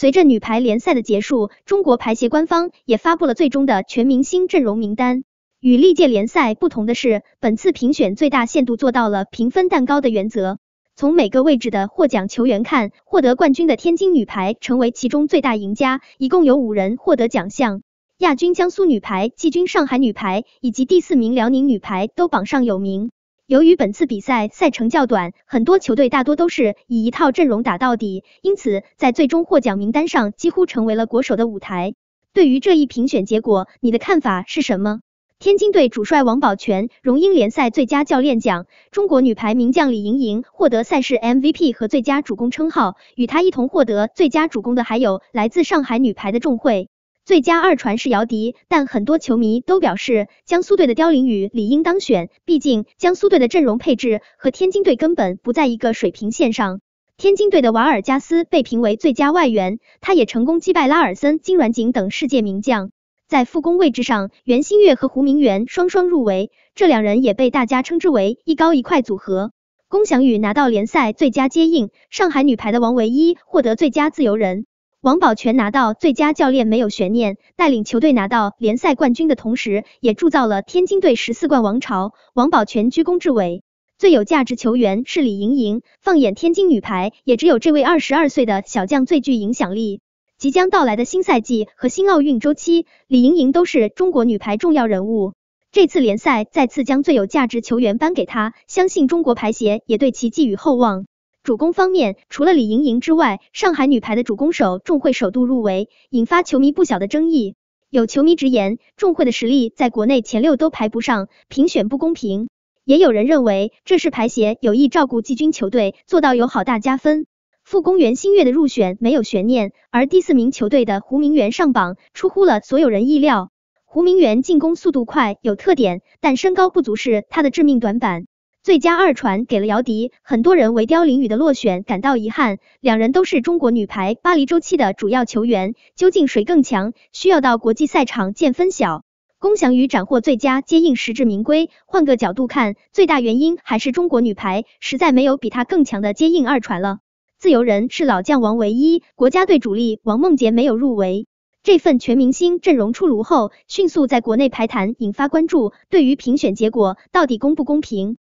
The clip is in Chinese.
随着女排联赛的结束，中国排协官方也发布了最终的全明星阵容名单。与历届联赛不同的是，本次评选最大限度做到了平分蛋糕的原则。从每个位置的获奖球员看，获得冠军的天津女排成为其中最大赢家，一共有五人获得奖项。亚军江苏女排、季军上海女排以及第四名辽宁女排都榜上有名。由于本次比赛赛程较短，很多球队大多都是以一套阵容打到底，因此在最终获奖名单上几乎成为了国手的舞台。对于这一评选结果，你的看法是什么？天津队主帅王宝泉荣膺联赛最佳教练奖，中国女排名将李盈莹获得赛事 MVP 和最佳主攻称号，与她一同获得最佳主攻的还有来自上海女排的仲慧。最佳二传是姚笛，但很多球迷都表示，江苏队的刁琳宇理应当选，毕竟江苏队的阵容配置和天津队根本不在一个水平线上。天津队的瓦尔加斯被评为最佳外援，他也成功击败拉尔森、金软景等世界名将。在副攻位置上，袁心玥和胡明媛双双入围，这两人也被大家称之为一高一快组合。龚翔宇拿到联赛最佳接应，上海女排的王唯一获得最佳自由人。王宝全拿到最佳教练没有悬念，带领球队拿到联赛冠军的同时，也铸造了天津队十四冠王朝。王宝全居功至伟。最有价值球员是李盈莹，放眼天津女排，也只有这位二十二岁的小将最具影响力。即将到来的新赛季和新奥运周期，李盈莹都是中国女排重要人物。这次联赛再次将最有价值球员颁给他，相信中国排协也对其寄予厚望。主攻方面，除了李盈莹之外，上海女排的主攻手仲慧首度入围，引发球迷不小的争议。有球迷直言，仲慧的实力在国内前六都排不上，评选不公平。也有人认为，这是排协有意照顾季军球队，做到友好大加分。副攻袁心玥的入选没有悬念，而第四名球队的胡明媛上榜，出乎了所有人意料。胡明媛进攻速度快，有特点，但身高不足是她的致命短板。最佳二传给了姚笛，很多人为刁琳宇的落选感到遗憾。两人都是中国女排巴黎周期的主要球员，究竟谁更强，需要到国际赛场见分晓。龚翔宇斩获最佳接应，实至名归。换个角度看，最大原因还是中国女排实在没有比她更强的接应二传了。自由人是老将王唯一，国家队主力王梦洁没有入围。这份全明星阵容出炉后，迅速在国内排坛引发关注。对于评选结果到底公不公平？